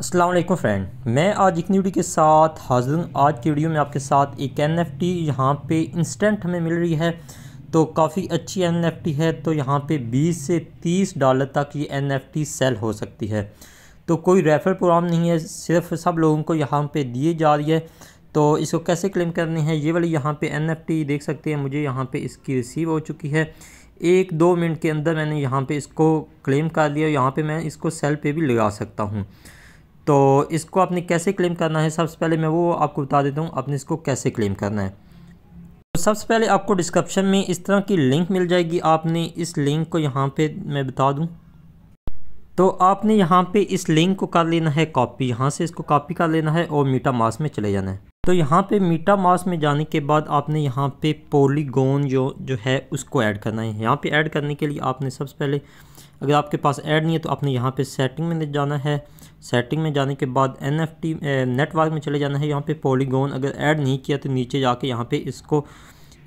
Aslam friend मैं आज एक न्यूडी के साथ हाजिर हूँ आज की वीडियो में आपके साथ एक एन एफ टी यहाँ पर इंस्टेंट हमें मिल रही है तो काफ़ी अच्छी एन एफ टी है तो यहाँ पर बीस से तीस डॉलर तक ये एन एफ टी सेल हो सकती है तो कोई रेफर प्रोग्राम नहीं है सिर्फ सब लोगों को यहाँ पर दिए जा रही है तो इसको कैसे क्लेम करनी है ये वाली यहाँ पर एन एफ टी देख सकते हैं मुझे यहाँ पर इसकी रिसीव हो चुकी है एक दो मिनट के अंदर मैंने यहाँ पर इसको क्लेम कर लिया यहाँ पर मैं इसको सेल पर भी लगा सकता हूँ तो इसको आपने कैसे क्लेम करना है सबसे पहले मैं वो आपको बता देता हूँ आपने इसको कैसे क्लेम करना है तो सबसे पहले आपको डिस्क्रिप्शन में इस तरह की लिंक मिल जाएगी आपने इस लिंक को यहाँ पे मैं बता दूँ तो आपने यहाँ पे इस लिंक को कर लेना है कॉपी यहाँ से इसको कॉपी कर लेना है और मीटा मास में चले जाना है तो यहाँ पे मीटा मास में जाने के बाद आपने यहाँ पे पोलीगोन जो जो है उसको ऐड करना है यहाँ पे ऐड करने के लिए आपने सबसे पहले अगर आपके पास ऐड नहीं है तो आपने यहाँ पे सेटिंग में जाना है सेटिंग में जाने के बाद एन एफ टी नेटवर्क में चले जाना है यहाँ पे पोलीगोन अगर ऐड नहीं किया तो नीचे जाके यहाँ पर इसको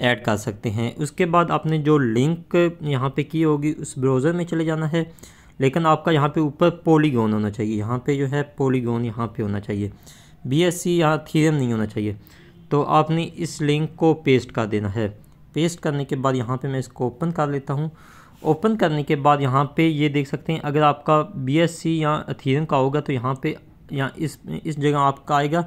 ऐड कर सकते हैं उसके बाद आपने जो लिंक यहाँ पर की होगी उस ब्राउज़र में चले जाना है लेकिन आपका यहाँ पर ऊपर पोलीगोन होना चाहिए यहाँ पर जो है पोलीगोन यहाँ पे होना चाहिए बी एस सी या थीरम नहीं होना चाहिए तो आपने इस लिंक को पेस्ट कर देना है पेस्ट करने के बाद यहाँ पे मैं इसको ओपन कर लेता हूँ ओपन करने के बाद यहाँ पे ये देख सकते हैं अगर आपका बी एस सी या अथीरम का होगा तो यहाँ पे या इस इस जगह आपका आएगा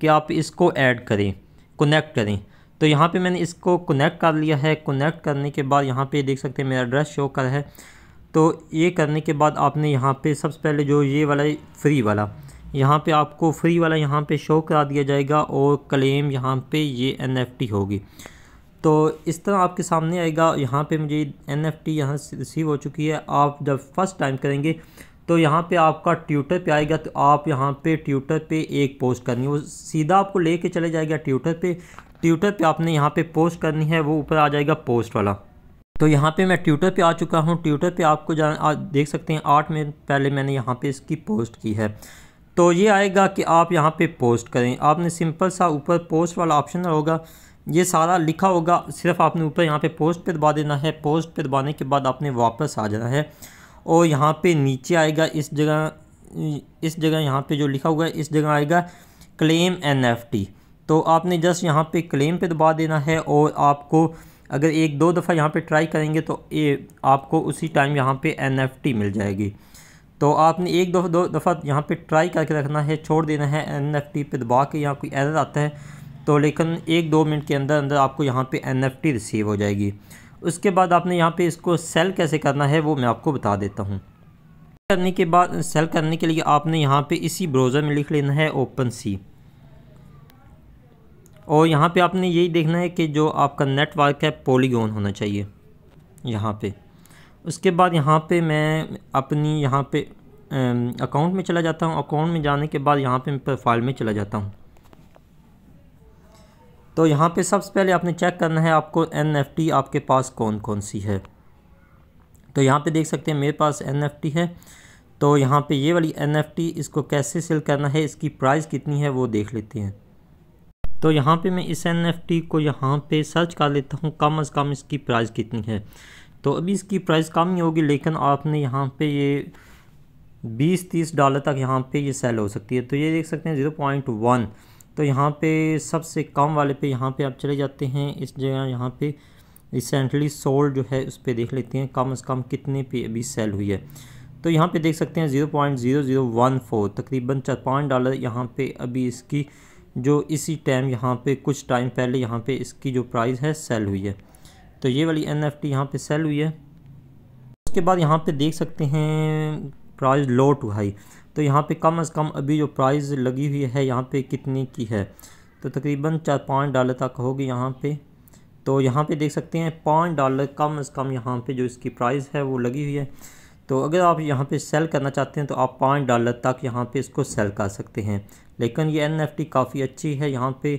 कि आप इसको ऐड करें कनेक्ट करें तो यहाँ पे मैंने इसको कनेक्ट कर लिया है कनेक्ट करने के बाद यहाँ पे देख सकते हैं मेरा एड्रेस शो कर है तो ये करने के बाद आपने यहाँ पे सबसे पहले जो ये वाला फ्री वाला यहाँ पे आपको फ्री वाला यहाँ पे शो करा दिया जाएगा और क्लेम यहाँ पे ये एनएफटी होगी तो इस तरह आपके सामने आएगा यहाँ पे मुझे एन एफ टी यहाँ रिसीव हो चुकी है आप जब फर्स्ट टाइम करेंगे तो यहाँ पे आपका ट्यूटर पे आएगा तो आप यहाँ पे ट्यूटर पे एक पोस्ट करनी है वो सीधा आपको लेके चले जाएगा ट्यूटर पे ट्यूटर पे आपने यहाँ पे पोस्ट करनी है वो ऊपर आ जाएगा पोस्ट वाला तो यहाँ पे मैं ट्यूटर पे आ चुका हूँ ट्यूटर पे आपको जान देख सकते हैं आठ मिनट पहले मैंने यहाँ पे इसकी पोस्ट की है तो ये आएगा कि आप यहाँ पे पोस्ट करें आपने सिंपल सा ऊपर पोस्ट वाला ऑप्शन होगा ये सारा लिखा होगा सिर्फ आपने ऊपर यहाँ पे पोस्ट पे दबा देना है पोस्ट पे दबाने के बाद आपने वापस आ जाना है और यहाँ पे नीचे आएगा इस जगह इस जगह यहाँ पे जो लिखा हुआ है इस जगह आएगा क्लेम एन तो आपने जस्ट यहाँ पर क्लेम पे दबा देना है और आपको अगर एक दो दफ़ा यहाँ पर ट्राई करेंगे तो ये आपको उसी टाइम यहाँ पर एन मिल जाएगी तो आपने एक दो दो दफ़ा यहाँ पे ट्राई करके रखना है छोड़ देना है एन एफ टी पे दबा के यहाँ कोई एरर आता है तो लेकिन एक दो मिनट के अंदर अंदर आपको यहाँ पे एन एफ टी रिसीव हो जाएगी उसके बाद आपने यहाँ पे इसको सेल कैसे करना है वो मैं आपको बता देता हूँ करने के बाद सेल करने के लिए आपने यहाँ पर इसी ब्राउज़र में लिख लेना है ओपन सी और यहाँ पर आपने यही देखना है कि जो आपका नेटवर्क है पोलीगोन होना चाहिए यहाँ पर उसके बाद यहाँ पे मैं अपनी यहाँ पे अकाउंट में चला जाता हूँ अकाउंट में जाने के बाद यहाँ पे मैं प्रोफाइल में चला जाता हूँ तो यहाँ पे सबसे पहले आपने चेक करना है आपको एन आपके पास कौन कौन सी है तो यहाँ पे देख सकते हैं मेरे पास एन है तो यहाँ पे ये वाली एन इसको कैसे सेल करना है इसकी प्राइस कितनी है वो देख लेते हैं तो यहाँ पे मैं इस एन को यहाँ पे सर्च कर लेता हूँ कम अज़ कम इसकी प्राइस कितनी है तो अभी इसकी प्राइस कम ही होगी लेकिन आपने यहाँ पे ये बीस तीस डॉलर तक यहाँ पे ये सेल हो सकती है तो ये देख सकते हैं ज़ीरो पॉइंट वन तो यहाँ पे सबसे कम वाले पे यहाँ पे आप चले जाते हैं इस जगह यहाँ पे रिसेंटली सोल्ड जो है उस पर देख लेते हैं कम अज़ कम कितने पे अभी सेल हुई है तो यहाँ पे देख सकते हैं zero point zero zero one four तकरीबन चार पाँच डॉलर यहाँ पर अभी इसकी जो इसी टाइम यहाँ पे कुछ टाइम पहले यहाँ पे इसकी जो प्राइस है सेल हुई है तो ये वाली एन एफ टी यहाँ पर सेल हुई है उसके बाद यहाँ पर देख सकते हैं प्राइस लो टू हाई तो यहाँ पे कम अज़ कम अभी जो प्राइस लगी हुई है यहाँ पे कितने की है तो तकरीबन चार पाँच डॉलर तक होगी यहाँ पे तो यहाँ पे देख सकते हैं पाँच डॉलर कम अज़ कम यहाँ पे जो इसकी प्राइस है वो लगी हुई है तो अगर आप यहाँ पे सेल करना चाहते हैं तो आप पाँच डॉलर तक यहाँ पे इसको सेल कर सकते हैं लेकिन ये एन काफ़ी अच्छी है यहाँ पर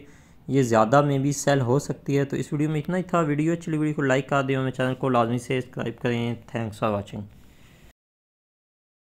ये ज़्यादा में भी सेल हो सकती है तो इस वीडियो में इतना ही था वीडियो अच्छी लगी वीडियो को लाइक कर दें और मेरे चैनल को लाजमी से सब्सक्राइब करें थैंक्स फॉर वॉचिंग